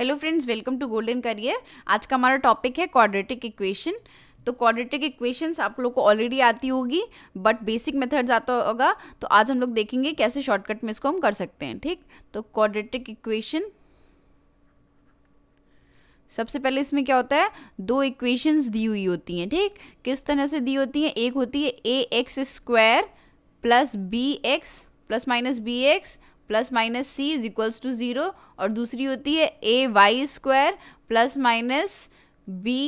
hello friends welcome to golden career आज का हमारा टॉपिक है क्वाड्रेटिक इक्वेशन तो क्वाड्रेटिक इक्वेशंस आप लोग को ऑलरेडी आती होगी बट बेसिक मेथड्स आता होगा तो आज हम लोग देखेंगे कैसे शॉर्टकट में इसको हम कर सकते हैं ठीक तो क्वाड्रेटिक इक्वेशन सबसे पहले इसमें क्या होता है दो इक्वेशंस दी हुई होती हैं ठीक किस तरह से दी होती हैं एक होती है a x square plus b x plus minus b x plus minus c is equals to zero और दूसरी होती है a y square plus minus b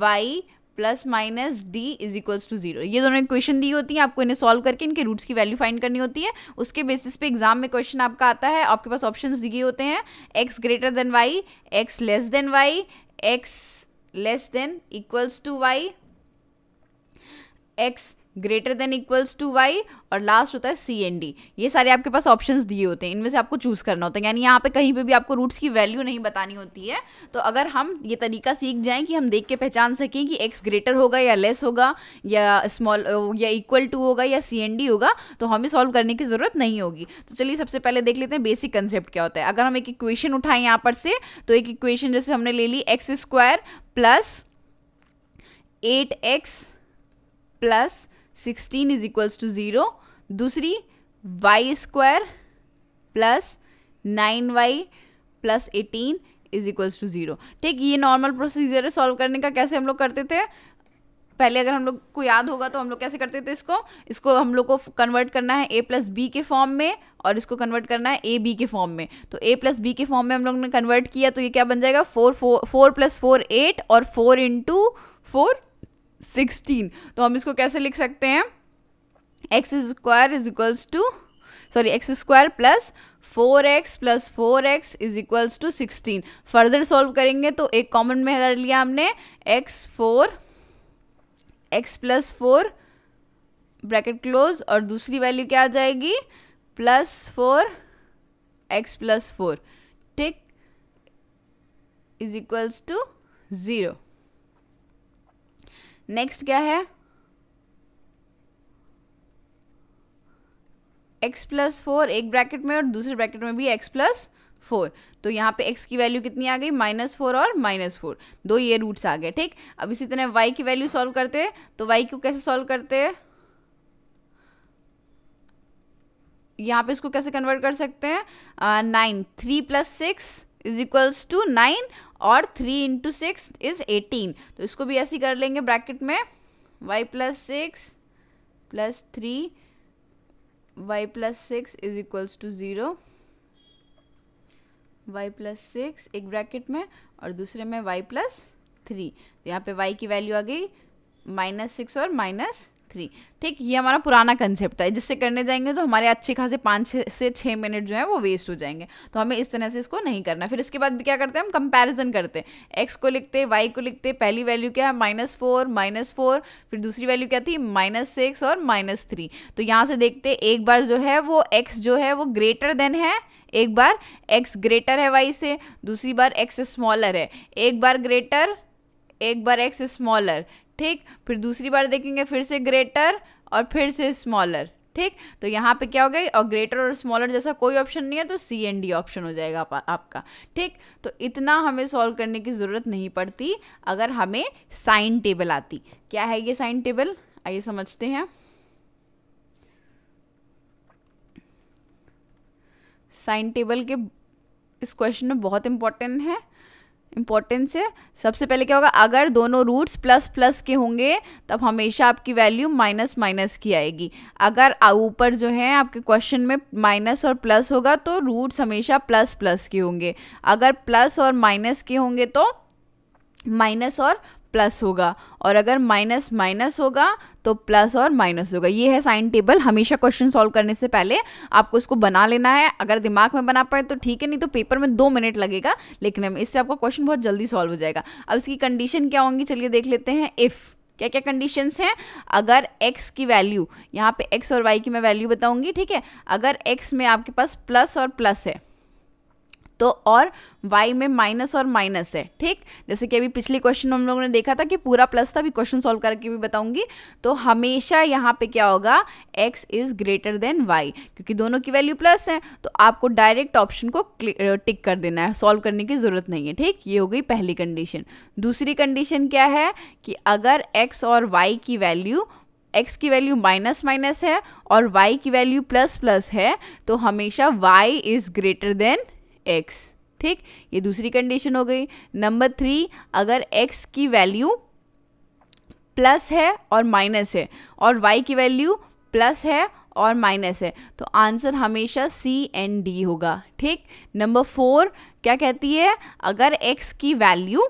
y plus minus d is equals to zero ये दोनों equation दी होती हैं आपको इन्हें सॉल्व करके इनके रूट्स की वैल्यू फाइंड करनी होती है उसके बेसिस पे एग्जाम में क्वेश्चन आपका आता है आपके पास ऑप्शन दिए होते हैं x greater than y x less than y x less than equals to y x greater than equals to y और लास्ट होता है सी एन डी ये सारे आपके पास ऑप्शंस दिए होते हैं इनमें से आपको चूज़ करना होता है यानी यहाँ पे कहीं पे भी आपको रूट्स की वैल्यू नहीं बतानी होती है तो अगर हम ये तरीका सीख जाएं कि हम देख के पहचान सकें कि एक्स ग्रेटर होगा या लेस होगा या स्मॉल या इक्वल टू होगा या सी एन डी होगा तो हमें सॉल्व करने की ज़रूरत नहीं होगी तो चलिए सबसे पहले देख लेते हैं बेसिक कंसेप्ट क्या होता है अगर हम एक इक्वेशन उठाएं यहाँ पर से तो एक इक्वेशन जैसे हमने ले ली x square plus eight x plus sixteen is equals to zero दूसरी y square plus nine y plus eighteen is equals to zero ठीक ये नॉर्मल प्रोसीजर है सॉल्व करने का कैसे हम लोग करते थे पहले अगर हम लोग को याद होगा तो हम लोग कैसे करते थे इसको इसको हम लोग को कन्वर्ट करना है ए प्लस बी के फॉर्म में और इसको कन्वर्ट करना है ए बी के फॉर्म में तो ए प्लस बी के फॉर्म में हम लोग ने कन्वर्ट किया तो ये क्या बन जाएगा four four four plus four eight और फोर इंटू फोर सिक्सटीन तो हम इसको कैसे लिख सकते हैं x square is equals to sorry x square plus four x plus four x is equals to sixteen further solve करेंगे तो एक कॉमन में हर लिया हमने x four x plus four bracket close और दूसरी वैल्यू क्या आ जाएगी plus four x plus four ठीक is equals to zero next क्या है x प्लस फोर एक ब्रैकेट में और दूसरे ब्रैकेट में भी x प्लस फोर तो यहाँ पे x की वैल्यू कितनी आ गई माइनस फोर और माइनस फोर दो ये रूट्स आ गए ठीक अब इसी तरह y की वैल्यू सॉल्व करते हैं तो y को कैसे सॉल्व करते हैं यहाँ पे इसको कैसे कन्वर्ट कर सकते हैं nine three plus six is equals to nine और three into six is eighteen तो इसको भी ऐसे कर लेंगे ब्रैकेट में y plus six plus three y plus six is equals to zero y plus six एक ब्रैकेट में और दूसरे में वाई प्लस थ्री तो यहाँ पे वाई की वैल्यू आ गई माइनस सिक्स और माइनस थ्री ठीक ये हमारा पुराना कंसेप्ट है जिससे करने जाएंगे तो हमारे अच्छे खासे पाँच से छः मिनट जो है वो वेस्ट हो जाएंगे तो हमें इस तरह से इसको नहीं करना फिर इसके बाद भी क्या करते हैं हम कंपैरिजन करते हैं एक्स को लिखते वाई को लिखते पहली वैल्यू क्या है माइनस फोर माइनस फोर फिर दूसरी वैल्यू क्या थी माइनस सिक्स और माइनस थ्री तो यहाँ से देखते एक बार जो है वो एक्स जो है वो ग्रेटर देन है एक बार एक्स ग्रेटर है वाई से दूसरी बार एक्स स्मॉलर है एक बार ग्रेटर एक बार एक्स स्मॉलर ठीक फिर दूसरी बार देखेंगे फिर से ग्रेटर और फिर से स्मॉलर ठीक तो यहाँ पे क्या हो गया और ग्रेटर और स्मॉलर जैसा कोई ऑप्शन नहीं है तो सी एंड डी ऑप्शन हो जाएगा आप, आपका ठीक तो इतना हमें सॉल्व करने की ज़रूरत नहीं पड़ती अगर हमें साइन टेबल आती क्या है ये साइन टेबल आइए समझते हैं साइन टेबल के इस क्वेश्चन में बहुत इंपॉर्टेंट है इंपॉर्टेंस है सबसे पहले क्या होगा अगर दोनों रूट्स प्लस प्लस के होंगे तब हमेशा आपकी वैल्यू माइनस माइनस की आएगी अगर ऊपर जो है आपके क्वेश्चन में माइनस और प्लस होगा तो रूट्स हमेशा प्लस प्लस के होंगे अगर प्लस और माइनस के होंगे तो माइनस और प्लस होगा और अगर माइनस माइनस होगा तो प्लस और माइनस होगा ये है साइन टेबल हमेशा क्वेश्चन सॉल्व करने से पहले आपको इसको बना लेना है अगर दिमाग में बना पाए तो ठीक है नहीं तो पेपर में दो मिनट लगेगा लिखने में इससे आपका क्वेश्चन बहुत जल्दी सॉल्व हो जाएगा अब इसकी कंडीशन क्या होंगी चलिए देख लेते हैं इफ़ क्या क्या कंडीशंस हैं अगर x की वैल्यू यहाँ पे x और y की मैं वैल्यू बताऊंगी ठीक है अगर x में आपके पास प्लस और प्लस है तो और वाई में माइनस और माइनस है ठीक जैसे कि अभी पिछले क्वेश्चन हम लोगों ने देखा था कि पूरा प्लस था अभी क्वेश्चन सॉल्व करके भी बताऊंगी तो हमेशा यहाँ पे क्या होगा x is greater than y क्योंकि दोनों की वैल्यू प्लस है तो आपको डायरेक्ट ऑप्शन को टिक कर देना है सॉल्व करने की ज़रूरत नहीं है ठीक ये हो गई पहली कंडीशन दूसरी कंडीशन क्या है कि अगर एक्स और वाई की वैल्यू एक्स की वैल्यू माइनस माइनस है और वाई की वैल्यू प्लस प्लस है तो हमेशा y is greater than x ठीक ये दूसरी कंडीशन हो गई नंबर थ्री अगर एक्स की वैल्यू प्लस है और माइनस है और वाई की वैल्यू प्लस है और माइनस है तो आंसर हमेशा सी एंड डी होगा ठीक नंबर फोर क्या कहती है अगर एक्स की वैल्यू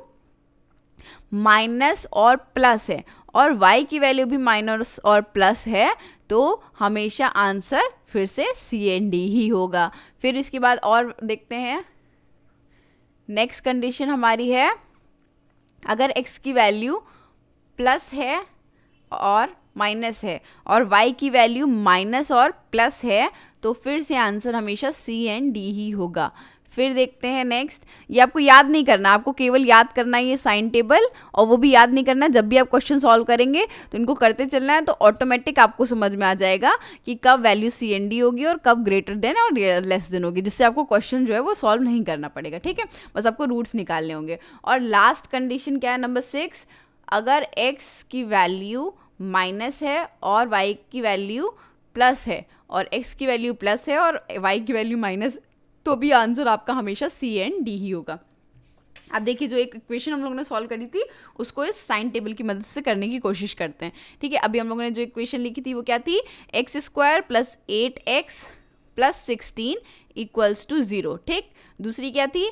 माइनस और प्लस है और वाई की वैल्यू भी माइनस और प्लस है तो हमेशा आंसर फिर से सी एन डी ही होगा फिर इसके बाद और देखते हैं नेक्स्ट कंडीशन हमारी है अगर एक्स की वैल्यू प्लस है और माइनस है और वाई की वैल्यू माइनस और प्लस है तो फिर से आंसर हमेशा सी एंड डी ही होगा फिर देखते हैं नेक्स्ट ये आपको याद नहीं करना आपको केवल याद करना है ये साइन टेबल और वो भी याद नहीं करना जब भी आप क्वेश्चन सॉल्व करेंगे तो इनको करते चलना है तो ऑटोमेटिक आपको समझ में आ जाएगा कि कब वैल्यू सी एन डी होगी और कब ग्रेटर देन और लेस देन होगी जिससे आपको क्वेश्चन जो है वो सॉल्व नहीं करना पड़ेगा ठीक है बस आपको रूट्स निकालने होंगे और लास्ट कंडीशन क्या है नंबर सिक्स अगर एक्स की वैल्यू माइनस है और वाई की वैल्यू प्लस है और एक्स की वैल्यू प्लस है और वाई की वैल्यू माइनस तो भी आंसर आपका हमेशा सी एंड डी ही होगा अब देखिए जो एक इक्वेशन हम लोगों ने सॉल्व करी थी उसको इस साइन टेबल की मदद से करने की कोशिश करते हैं ठीक है अभी हम लोगों ने जो इक्वेशन लिखी थी वो क्या थी x square plus eight x plus sixteen equals to zero ठीक दूसरी क्या थी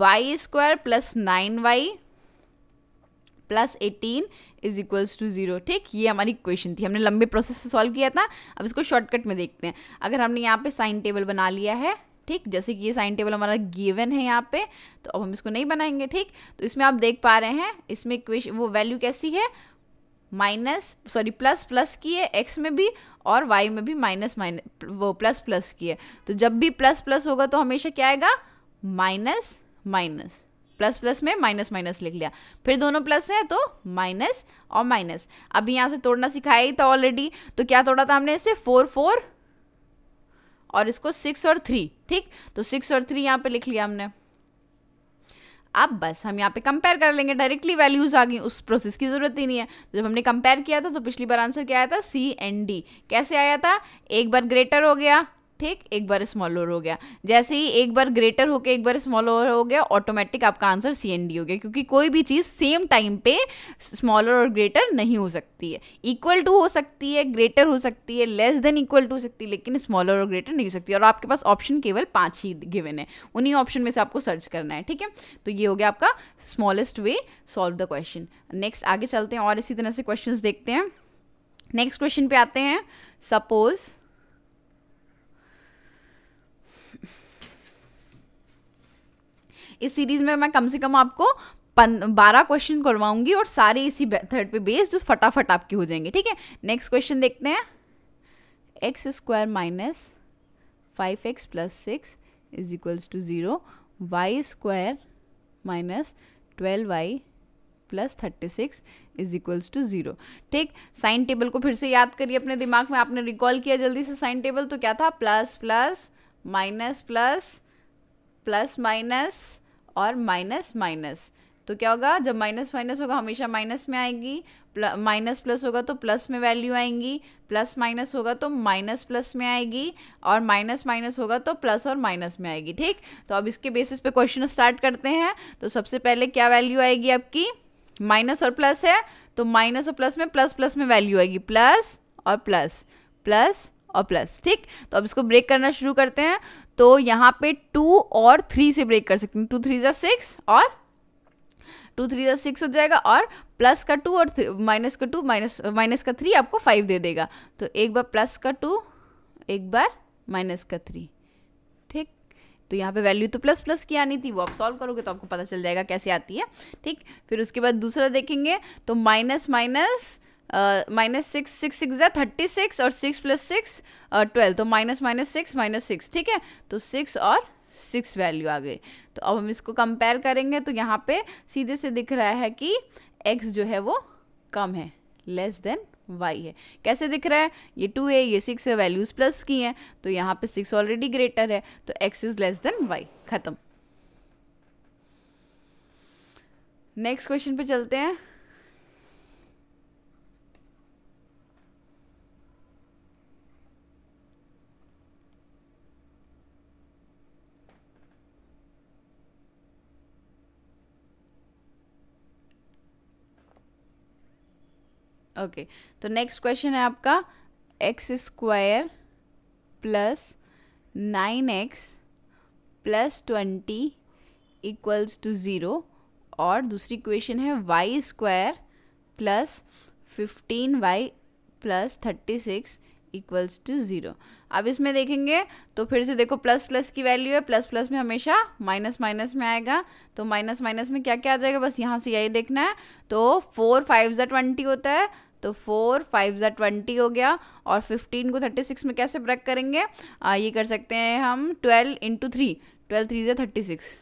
y square plus nine y plus eighteen is equals to zero ठीक ये हमारी इक्वेशन थी हमने लंबे प्रोसेस से सॉल्व किया था अब इसको शॉर्टकट में देखते हैं अगर हमने यहाँ पे साइन टेबल बना लिया है ठीक जैसे कि ये साइन टेबल हमारा गिवन है यहाँ पे तो अब हम इसको नहीं बनाएंगे ठीक तो इसमें आप देख पा रहे हैं इसमें वो वैल्यू कैसी है माइनस सॉरी प्लस प्लस की है एक्स में भी और वाई में भी माइनस माइनस वो प्लस प्लस की है तो जब भी प्लस प्लस होगा तो हमेशा क्या आएगा माइनस माइनस प्लस प्लस में माइनस माइनस लिख लिया फिर दोनों प्लस है तो माइनस और माइनस अभी यहाँ से तोड़ना सिखाया ही था ऑलरेडी तो क्या तोड़ा था हमने इसे फोर फोर और इसको सिक्स और थ्री ठीक तो सिक्स और थ्री यहाँ पे लिख लिया हमने अब बस हम यहाँ पे कंपेयर कर लेंगे डायरेक्टली वैल्यूज आ गई उस प्रोसेस की ज़रूरत ही नहीं है तो जब हमने कंपेयर किया था तो पिछली बार आंसर क्या आया था सी एंड डी कैसे आया था एक बार ग्रेटर हो गया ठीक एक बार स्मॉल हो गया जैसे ही एक बार ग्रेटर होकर एक बार स्मॉल हो गया ऑटोमेटिक आपका आंसर सी एन डी हो गया क्योंकि कोई भी चीज़ सेम टाइम पे स्मॉलर और ग्रेटर नहीं हो सकती है इक्वल टू हो सकती है ग्रेटर हो सकती है लेस देन इक्वल टू हो सकती है लेकिन स्मॉलर और ग्रेटर नहीं हो सकती और आपके पास ऑप्शन केवल पाँच ही गिवन है उन्हीं ऑप्शन में से आपको सर्च करना है ठीक है तो ये हो गया आपका smallest way solve the question next आगे चलते हैं और इसी तरह से क्वेश्चन देखते हैं नेक्स्ट क्वेश्चन पे आते हैं सपोज़ इस सीरीज़ में मैं कम से कम आपको पन बारह क्वेश्चन करवाऊंगी और सारे इसी मेथड पे बेस्ड जो फटाफट आपके हो जाएंगे ठीक है नेक्स्ट क्वेश्चन देखते हैं x square minus five x plus six is equals to zero y square minus twelve y plus thirty six is equals to zero ठीक साइन टेबल को फिर से याद करिए अपने दिमाग में आपने रिकॉल किया जल्दी से साइन टेबल तो क्या था plus plus minus plus plus minus और माइनस माइनस तो क्या होगा जब माइनस माइनस होगा हमेशा माइनस में आएगी माइनस प्लस होगा तो प्लस में वैल्यू आएंगी प्लस माइनस होगा तो माइनस प्लस में आएगी और माइनस माइनस होगा तो प्लस और माइनस में आएगी ठीक तो अब इसके बेसिस पे क्वेश्चन स्टार्ट करते हैं तो सबसे पहले क्या वैल्यू आएगी आपकी माइनस और प्लस है तो माइनस और प्लस में प्लस प्लस में वैल्यू आएगी प्लस और प्लस प्लस और प्लस ठीक तो अब इसको ब्रेक करना शुरू करते हैं तो यहाँ पे टू और थ्री से ब्रेक कर सकते हैं टू थ्री ज़ा सिक्स और टू थ्री ज़ा सिक्स हो जाएगा और प्लस का टू और माइनस का टू माइनस माइनस का थ्री आपको फाइव दे देगा तो एक बार प्लस का टू एक बार माइनस का थ्री ठीक तो यहाँ पे वैल्यू तो प्लस प्लस की आनी थी वो आप सॉल्व करोगे तो आपको पता चल जाएगा कैसे आती है ठीक फिर उसके बाद दूसरा देखेंगे तो minus minus minus six six six है थर्टी सिक्स और सिक्स प्लस सिक्स ट्वेल्व तो minus minus six minus six ठीक है तो सिक्स और सिक्स वैल्यू आ गई तो अब हम इसको कंपेयर करेंगे तो यहाँ पे सीधे से दिख रहा है कि एक्स जो है वो कम है लेस देन वाई है कैसे दिख रहा है ये टू है ये सिक्स है वैल्यूज़ प्लस की हैं तो यहाँ पे सिक्स ऑलरेडी ग्रेटर है तो x is less than y ख़त्म नेक्स्ट क्वेश्चन पे चलते हैं ओके तो नेक्स्ट क्वेश्चन है आपका x square plus nine x plus twenty equals to zero और दूसरी क्वेश्चन है y square plus fifteen y plus thirty six equals to zero अब इसमें देखेंगे तो फिर से देखो प्लस प्लस की वैल्यू है प्लस प्लस में हमेशा माइनस माइनस में आएगा तो माइनस माइनस में क्या क्या आ जाएगा बस यहाँ से यही देखना है तो फोर फाइव ज़ा ट्वेंटी होता है तो फोर फाइव ज़ा ट्वेंटी हो गया और फिफ्टीन को थर्टी सिक्स में कैसे ब्रेक करेंगे आ, ये कर सकते हैं हम twelve into three twelve three ज़ा थर्टी सिक्स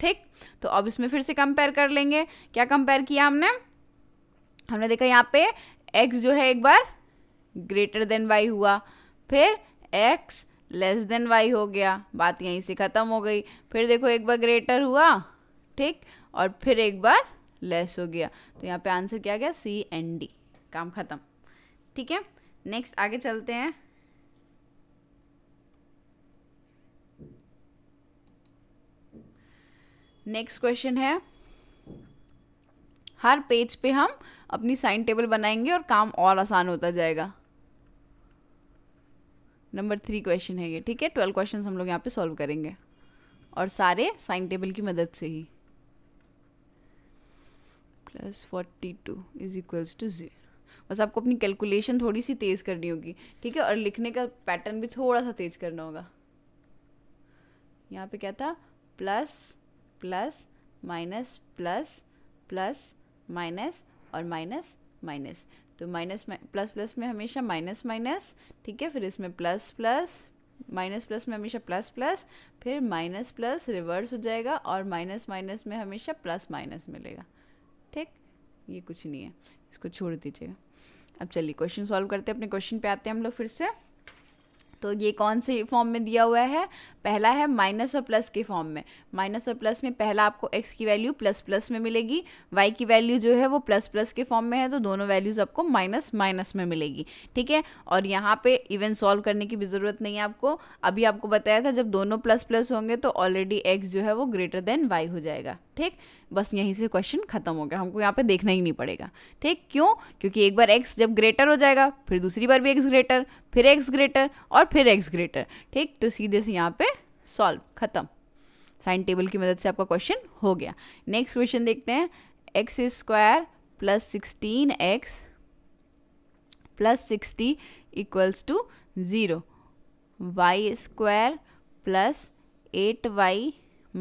ठीक तो अब इसमें फिर से कंपेयर कर लेंगे क्या कंपेयर किया हमने हमने देखा यहाँ पे एक्स जो है एक बार ग्रेटर देन वाई हुआ फिर एक्स लेस देन वाई हो गया बात यहीं से ख़त्म हो गई फिर देखो एक बार ग्रेटर हुआ ठीक और फिर एक बार लेस हो गया तो यहाँ पे आंसर क्या गया सी एन डी काम ख़त्म ठीक है नेक्स्ट आगे चलते हैं नेक्स्ट क्वेश्चन है हर पेज पे हम अपनी साइन टेबल बनाएंगे और काम और आसान होता जाएगा नंबर थ्री क्वेश्चन है ये ठीक है ट्वेल्व क्वेश्चन हम लोग यहाँ पे सॉल्व करेंगे और सारे साइन टेबल की मदद से ही plus forty two is equals to zero बस आपको अपनी कैलकुलेशन थोड़ी सी तेज़ करनी होगी ठीक है और लिखने का पैटर्न भी थोड़ा सा तेज़ करना होगा यहाँ पे क्या था plus plus minus plus plus minus और माइनस माइनस तो माइनस प्लस प्लस में हमेशा माइनस माइनस ठीक है फिर इसमें प्लस प्लस माइनस प्लस में हमेशा प्लस प्लस फिर माइनस प्लस रिवर्स हो जाएगा और माइनस माइनस में हमेशा प्लस माइनस मिलेगा ठीक ये कुछ नहीं है इसको छोड़ दीजिएगा अब चलिए क्वेश्चन सॉल्व करते हैं अपने क्वेश्चन पे आते हैं हम लोग फिर से तो ये कौन से फॉर्म में दिया हुआ है पहला है माइनस और प्लस के फॉर्म में माइनस और प्लस में पहला आपको एक्स की वैल्यू प्लस प्लस में मिलेगी वाई की वैल्यू जो है वो प्लस प्लस के फॉर्म में है तो दोनों वैल्यूज़ आपको माइनस माइनस में मिलेगी ठीक है और यहाँ पे इवन सॉल्व करने की भी ज़रूरत नहीं है आपको अभी आपको बताया था जब दोनों प्लस प्लस होंगे तो ऑलरेडी एक्स जो है वो ग्रेटर देन वाई हो जाएगा ठीक बस यहीं से क्वेश्चन खत्म हो गया हमको यहाँ पे देखना ही नहीं पड़ेगा ठीक क्यों क्योंकि एक बार एक्स जब ग्रेटर हो जाएगा फिर दूसरी बार भी एक्स ग्रेटर फिर एक्स ग्रेटर और फिर एक्स ग्रेटर ठीक तो सीधे से यहाँ पे सॉल्व खत्म साइन टेबल की मदद से आपका क्वेश्चन हो गया नेक्स्ट क्वेश्चन देखते हैं x square plus sixteen x plus sixty equals to zero y square plus eight y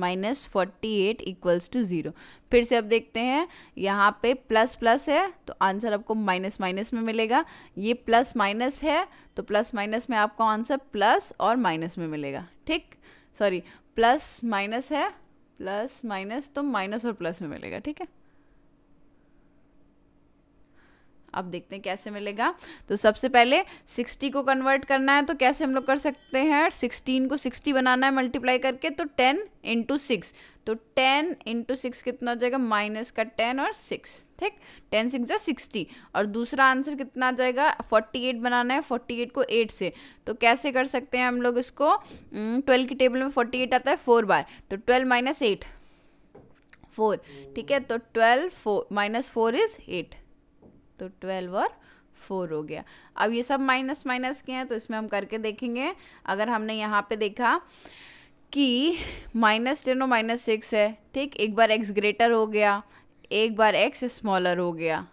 minus forty eight equals to zero फिर से अब देखते हैं यहाँ पे प्लस प्लस है तो आंसर आपको माइनस माइनस में मिलेगा ये प्लस माइनस है तो प्लस माइनस में आपको आंसर प्लस और माइनस में मिलेगा ठीक सॉरी प्लस माइनस है प्लस माइनस तो माइनस और प्लस में मिलेगा ठीक है अब देखते हैं कैसे मिलेगा तो सबसे पहले सिक्सटी को कन्वर्ट करना है तो कैसे हम लोग कर सकते हैं सिक्सटीन को सिक्सटी बनाना है मल्टीप्लाई करके तो टेन इंटू सिक्स तो टेन इंटू सिक्स कितना हो जाएगा माइनस का टेन और सिक्स ठीक टेन सिक्स या सिक्सटी और दूसरा आंसर कितना आ जाएगा फोर्टी एट बनाना है फोर्टी एट को एट से तो कैसे कर सकते हैं हम लोग इसको ट्वेल्व की टेबल में फोर्टी एट आता है फोर बार तो ट्वेल्व माइनस एट फोर ठीक है तो twelve four minus four is eight तो ट्वेल्व और फोर हो गया अब ये सब माइनस माइनस के हैं तो इसमें हम करके देखेंगे अगर हमने यहाँ पे देखा कि माइनस टेन और माइनस सिक्स है ठीक एक बार एक्स ग्रेटर हो गया एक बार एक्स स्मॉलर हो गया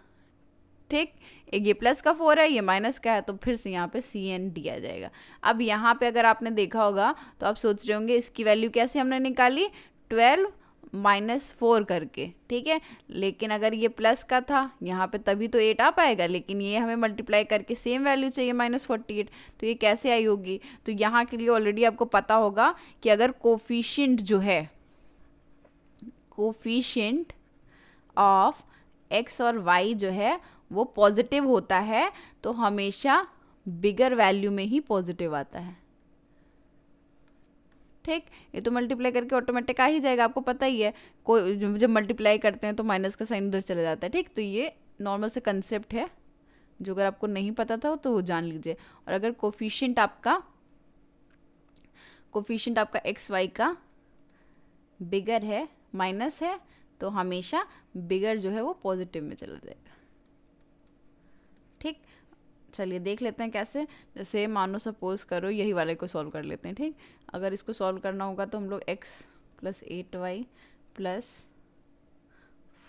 ठीक एक ये प्लस का फोर है ये माइनस का है तो फिर से यहाँ पे सी एन डी आ जाएगा अब यहाँ पे अगर आपने देखा होगा तो आप सोच रहे होंगे इसकी वैल्यू कैसे हमने निकाली ट्वेल्व माइनस फोर करके ठीक है लेकिन अगर ये प्लस का था यहाँ पे तभी तो एट आ पाएगा लेकिन ये हमें मल्टीप्लाई करके सेम वैल्यू चाहिए माइनस फोर्टी एट तो ये कैसे आई होगी तो यहाँ के लिए ऑलरेडी आपको पता होगा कि अगर कोफिशियंट जो है कोफिशियंट ऑफ एक्स और वाई जो है वो पॉजिटिव होता है तो हमेशा बिगर वैल्यू में ही पॉजिटिव आता है ठीक ये तो मल्टीप्लाई करके ऑटोमेटिक आ ही जाएगा आपको पता ही है कोई जब मल्टीप्लाई करते हैं तो माइनस का साइन उधर चला जाता है ठीक तो ये नॉर्मल से कंसेप्ट है जो अगर आपको नहीं पता था तो वो जान लीजिए और अगर कोफिशियंट आपका कोफिशियंट आपका एक्स वाई का बिगर है माइनस है तो हमेशा बिगर जो है वो पॉजिटिव में चला जाएगा ठीक चलिए देख लेते हैं कैसे जैसे मानो सपोज़ करो यही वाले को सॉल्व कर लेते हैं ठीक अगर इसको सॉल्व करना होगा तो हम लोग x plus eight y plus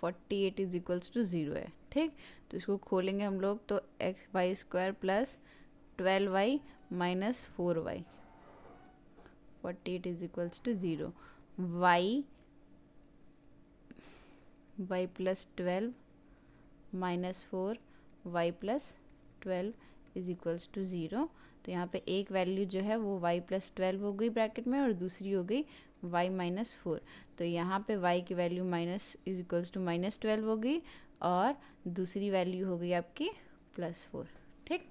forty eight is equals to zero है ठीक तो इसको खोलेंगे हम लोग तो x y square plus twelve y minus four y forty eight is equals to zero y y plus twelve minus four y plus twelve is equals to zero तो यहाँ पे एक वैल्यू जो है वो y प्लस ट्वेल्व हो गई bracket में और दूसरी हो गई y माइनस फोर तो यहाँ पे y की value minus is equals to minus twelve हो गई और दूसरी वैल्यू हो गई आपकी प्लस फोर ठीक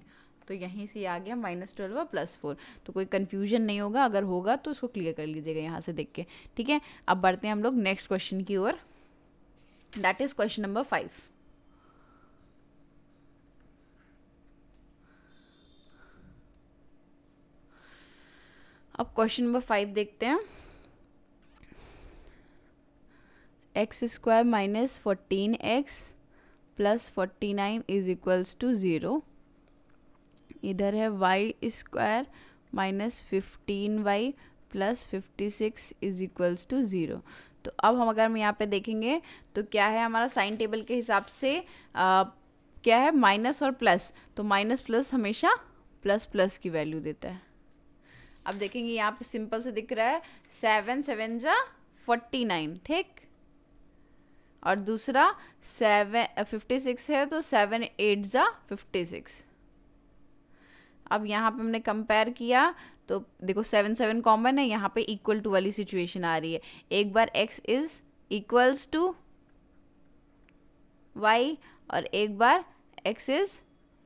तो यहीं से आ गया माइनस ट्वेल्व और प्लस फोर तो कोई कन्फ्यूजन नहीं होगा अगर होगा तो उसको क्लियर कर लीजिएगा यहाँ से देख के ठीक है अब बढ़ते हैं हम लोग नेक्स्ट क्वेश्चन की ओर that is question number five अब क्वेश्चन नंबर फाइव देखते हैं x square minus fourteen x plus forty nine is equals to zero इधर है y square minus fifteen y plus fifty six is equals to zero तो अब हम अगर हम यहाँ पे देखेंगे तो क्या है हमारा साइन टेबल के हिसाब से आ, क्या है माइनस और प्लस तो माइनस प्लस हमेशा प्लस प्लस की वैल्यू देता है अब देखेंगे यहाँ पे सिंपल से दिख रहा है सेवन सेवन जा फोर्टी नाइन ठीक और दूसरा सेवन फिफ्टी सिक्स है तो सेवन एट ज़ा फिफ्टी सिक्स अब यहाँ पे हमने कंपेयर किया तो देखो सेवन सेवन कॉमन है यहाँ पे इक्वल टू वाली सिचुएशन आ रही है एक बार x is equals to y और एक बार x is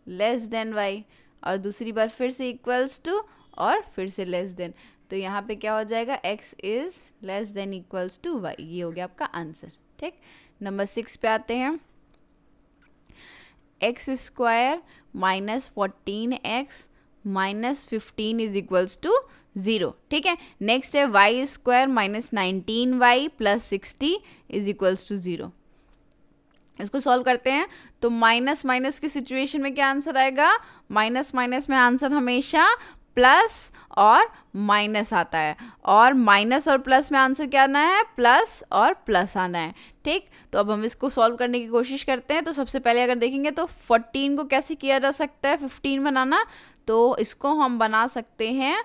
less than y और दूसरी बार फिर से इक्वल्स टू और फिर से लेस देन तो यहाँ पे क्या हो जाएगा x is less than equals to y ये हो गया आपका आंसर ठीक नंबर सिक्स पे आते हैं x square minus fourteen x minus fifteen is equals to zero ठीक है नेक्स्ट है y square minus nineteen y plus sixty is equals to zero इसको सॉल्व करते हैं तो माइनस माइनस की सिचुएशन में क्या आंसर आएगा माइनस माइनस में आंसर हमेशा प्लस और माइनस आता है और माइनस और प्लस में आंसर क्या आना है प्लस और प्लस आना है ठीक तो अब हम इसको सॉल्व करने की कोशिश करते हैं तो सबसे पहले अगर देखेंगे तो 14 को कैसे किया जा सकता है 15 बनाना तो इसको हम बना सकते हैं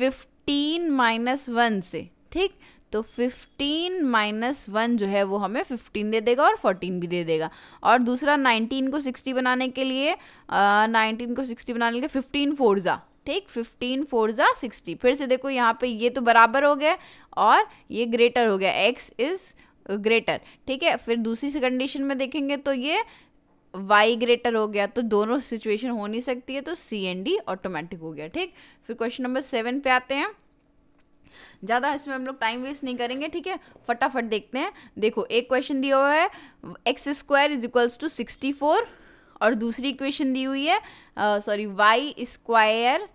15 माइनस वन से ठीक तो 15 माइनस वन जो है वो हमें 15 दे देगा और 14 भी दे देगा और दूसरा 19 को 60 बनाने के लिए आ, 19 को 60 बनाने के लिए फिफ्टीन फोर ज़ा ठीक फिफ्टीन फोर ज़ा सिक्सटी फिर से देखो यहाँ पे ये तो बराबर हो गया और ये ग्रेटर हो गया एक्स इज़ ग्रेटर ठीक है फिर दूसरी कंडीशन में देखेंगे तो ये वाई ग्रेटर हो गया तो दोनों सिचुएशन हो नहीं सकती है तो सी एंड डी ऑटोमेटिक हो गया ठीक फिर क्वेश्चन नंबर सेवन पे आते हैं ज़्यादा इसमें हम लोग टाइम वेस्ट नहीं करेंगे ठीक है फटाफट देखते हैं देखो एक क्वेश्चन दिया हुआ है x square is equals to sixty four और दूसरी इक्वेशन दी हुई है sorry y square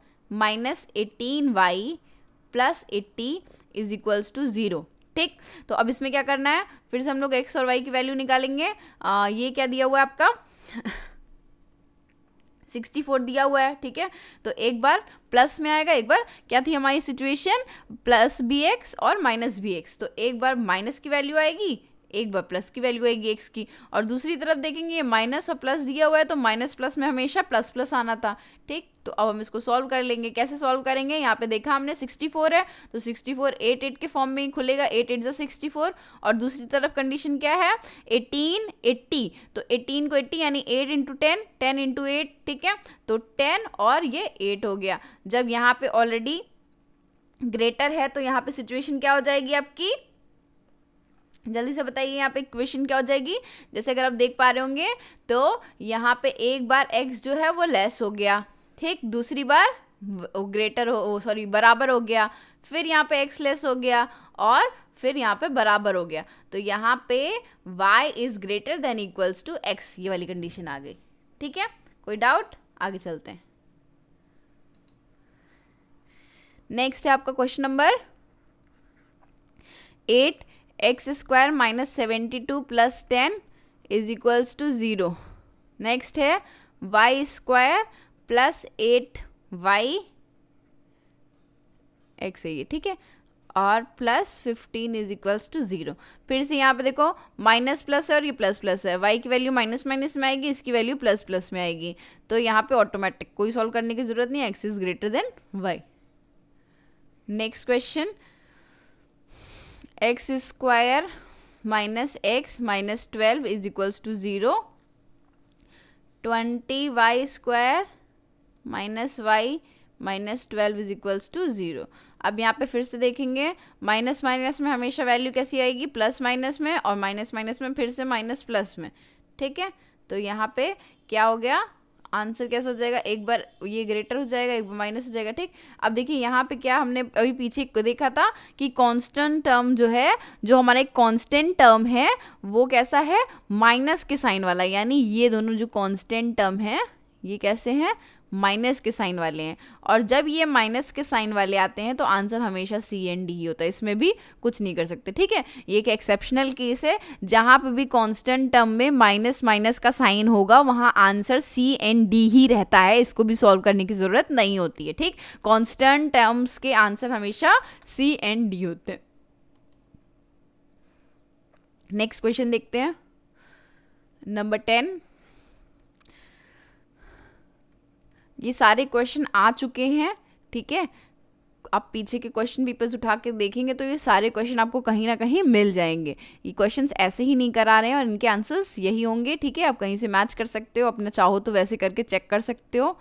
minus eighteen y plus eighty is equals to zero ठीक तो अब इसमें क्या करना है फिर से हम लोग एक्स और वाई की वैल्यू निकालेंगे आ, ये क्या दिया हुआ है आपका सिक्सटी फोर दिया हुआ है ठीक है तो एक बार प्लस में आएगा एक बार क्या थी हमारी सिचुएशन प्लस बी एक्स और माइनस बी एक्स तो एक बार माइनस की वैल्यू आएगी एक बार प्लस की वैल्यू आएगी एक्स की और दूसरी तरफ देखेंगे ये माइनस और प्लस दिया हुआ है तो माइनस प्लस में हमेशा प्लस प्लस आना था ठीक तो अब हम इसको सॉल्व कर लेंगे कैसे सॉल्व करेंगे यहाँ पे देखा हमने 64 है तो 64 फोर के फॉर्म में ही खुलेगा एट एट सिक्सटी फोर और दूसरी तरफ कंडीशन क्या है 18 80 तो 18 को 80 यानी 8 into ten ten into eight ठीक है तो 10 और ये 8 हो गया जब यहाँ पे ऑलरेडी ग्रेटर है तो यहाँ पे सिचुएशन क्या हो जाएगी आपकी जल्दी से बताइए यहाँ पे क्वेश्चन क्या हो जाएगी जैसे अगर आप देख पा रहे होंगे तो यहाँ पे एक बार एक्स जो है वो लेस हो गया ठीक दूसरी बार ग्रेटर हो सॉरी बराबर हो गया फिर यहाँ पे एक्स लेस हो गया और फिर यहाँ पे बराबर हो गया तो यहाँ पे y is greater than equals to x ये वाली कंडीशन आ गई ठीक है कोई डाउट आगे चलते हैं नेक्स्ट है आपका question number eight x square minus seventy two plus ten is equals to zero next है y square plus eight y x है ये ठीक है और plus fifteen is equals to zero फिर से यहाँ पे देखो माइनस प्लस है और ये प्लस प्लस है वाई की वैल्यू माइनस माइनस में आएगी इसकी वैल्यू प्लस प्लस में आएगी तो यहाँ पे ऑटोमेटिक कोई सॉल्व करने की ज़रूरत नहीं है x is greater than y next question x square minus x minus twelve is equals to zero twenty y square minus y minus twelve is equals to zero अब यहाँ पे फिर से देखेंगे माइनस माइनस में हमेशा वैल्यू कैसी आएगी प्लस माइनस में और माइनस माइनस में फिर से माइनस प्लस में ठीक है तो यहाँ पे क्या हो गया आंसर कैसे हो जाएगा एक बार ये ग्रेटर हो जाएगा एक बार माइनस हो जाएगा ठीक अब देखिए यहाँ पे क्या हमने अभी पीछे देखा था कि कांस्टेंट टर्म जो है जो हमारा एक कॉन्स्टेंट टर्म है वो कैसा है माइनस के साइन वाला यानी ये दोनों जो कॉन्स्टेंट टर्म है ये कैसे हैं माइनस के साइन वाले हैं और जब ये माइनस के साइन वाले आते हैं तो आंसर हमेशा सी एंड डी ही होता है इसमें भी कुछ नहीं कर सकते ठीक है ये एक एक्सेप्शनल केस है जहाँ पर भी कांस्टेंट टर्म में माइनस माइनस का साइन होगा वहाँ आंसर सी एंड डी ही रहता है इसको भी सॉल्व करने की ज़रूरत नहीं होती है ठीक कॉन्स्टेंट टर्म्स के आंसर हमेशा सी एंड डी होते हैं नेक्स्ट क्वेश्चन देखते हैं नंबर टेन ये सारे क्वेश्चन आ चुके हैं ठीक है आप पीछे के क्वेश्चन पेपर्स उठा के देखेंगे तो ये सारे क्वेश्चन आपको कहीं ना कहीं मिल जाएंगे ये क्वेश्चंस ऐसे ही नहीं करा रहे हैं और इनके आंसर्स यही होंगे ठीक है आप कहीं से मैच कर सकते हो अपना चाहो तो वैसे करके चेक कर सकते हो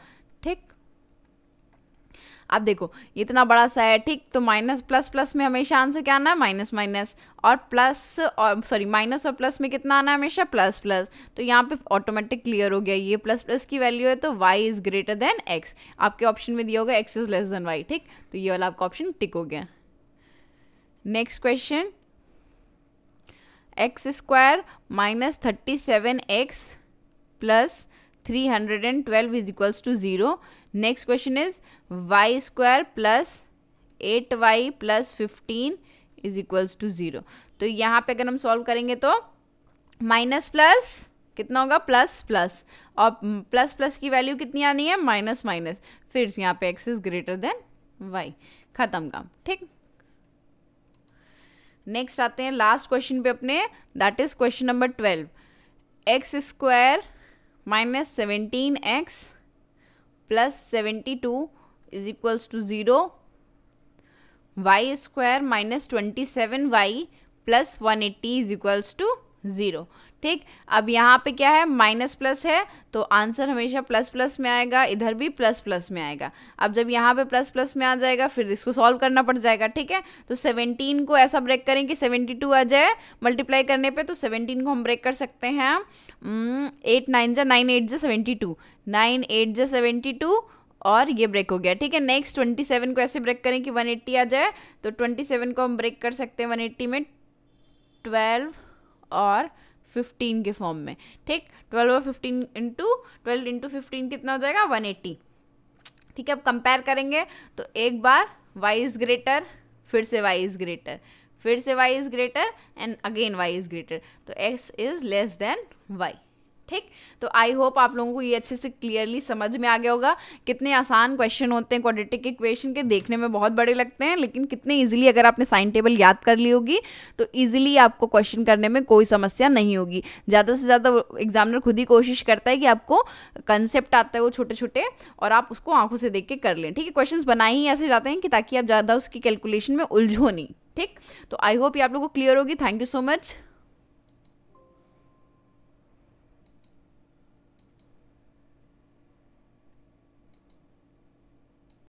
अब देखो इतना बड़ा सा है ठीक तो माइनस प्लस प्लस में हमेशा आंसर क्या आना है माइनस माइनस और प्लस और सॉरी माइनस और प्लस में कितना आना है हमेशा प्लस प्लस तो यहाँ पे ऑटोमेटिक क्लियर हो गया ये प्लस प्लस की वैल्यू है तो y is greater than x आपके ऑप्शन में दिया होगा x is less than y ठीक तो ये वाला आपका ऑप्शन टिक हो गया next question x square minus thirty seven x plus three hundred and twelve is equals to zero next question is y square plus eight y plus fifteen is equals to zero तो यहाँ पे अगर हम solve करेंगे तो minus plus कितना होगा plus plus और प्लस प्लस की वैल्यू कितनी आनी है माइनस माइनस फिर यहाँ पे x is greater than y ख़त्म काम ठीक नेक्स्ट आते हैं लास्ट क्वेश्चन पे अपने that is question number twelve x square minus seventeen x plus 72 is equals to 0 y square minus 27y plus 180 is equals to 0 ठीक अब यहाँ पे क्या है माइनस प्लस है तो आंसर हमेशा प्लस प्लस में आएगा इधर भी प्लस प्लस में आएगा अब जब यहाँ पे प्लस प्लस में आ जाएगा फिर इसको सॉल्व करना पड़ जाएगा ठीक है तो 17 को ऐसा ब्रेक करें कि सेवेंटी टू आ जाए मल्टीप्लाई करने पे तो 17 को हम ब्रेक कर सकते हैं एट नाइन जे नाइन एट जे सेवेंटी टू नाइन एट जे सेवेंटी टू और ये ब्रेक हो गया ठीक है नेक्स्ट ट्वेंटी सेवन को ऐसे ब्रेक करें कि वन एट्टी आ जाए तो ट्वेंटी सेवन को हम ब्रेक कर सकते हैं वन एट्टी में ट्वेल्व और फिफ्टीन के फॉर्म में ठीक ट्वेल्व और fifteen into twelve into fifteen कितना हो जाएगा वन एट्टी ठीक है अब कंपेयर करेंगे तो एक बार वाई इज़ ग्रेटर फिर से वाई इज़ ग्रेटर फिर से y is greater and again y is greater तो x is less than y ठीक तो आई होप आप लोगों को ये अच्छे से क्लियरली समझ में आ गया होगा कितने आसान क्वेश्चन होते हैं क्वाड्रेटिक इक्वेशन के देखने में बहुत बड़े लगते हैं लेकिन कितने ईजिली अगर आपने साइन टेबल याद कर ली होगी तो ईजिली आपको क्वेश्चन करने में कोई समस्या नहीं होगी ज़्यादा से ज़्यादा एग्जामिनर खुद ही कोशिश करता है कि आपको कंसेप्ट आता है वो छोटे छोटे और आप उसको आंखों से देख के कर लें ठीक है क्वेश्चन बनाए ही ऐसे जाते हैं कि ताकि आप ज़्यादा उसकी कैलकुलेशन में उलझो नहीं ठीक तो आई होप ये आप लोगों को क्लियर होगी थैंक यू सो मच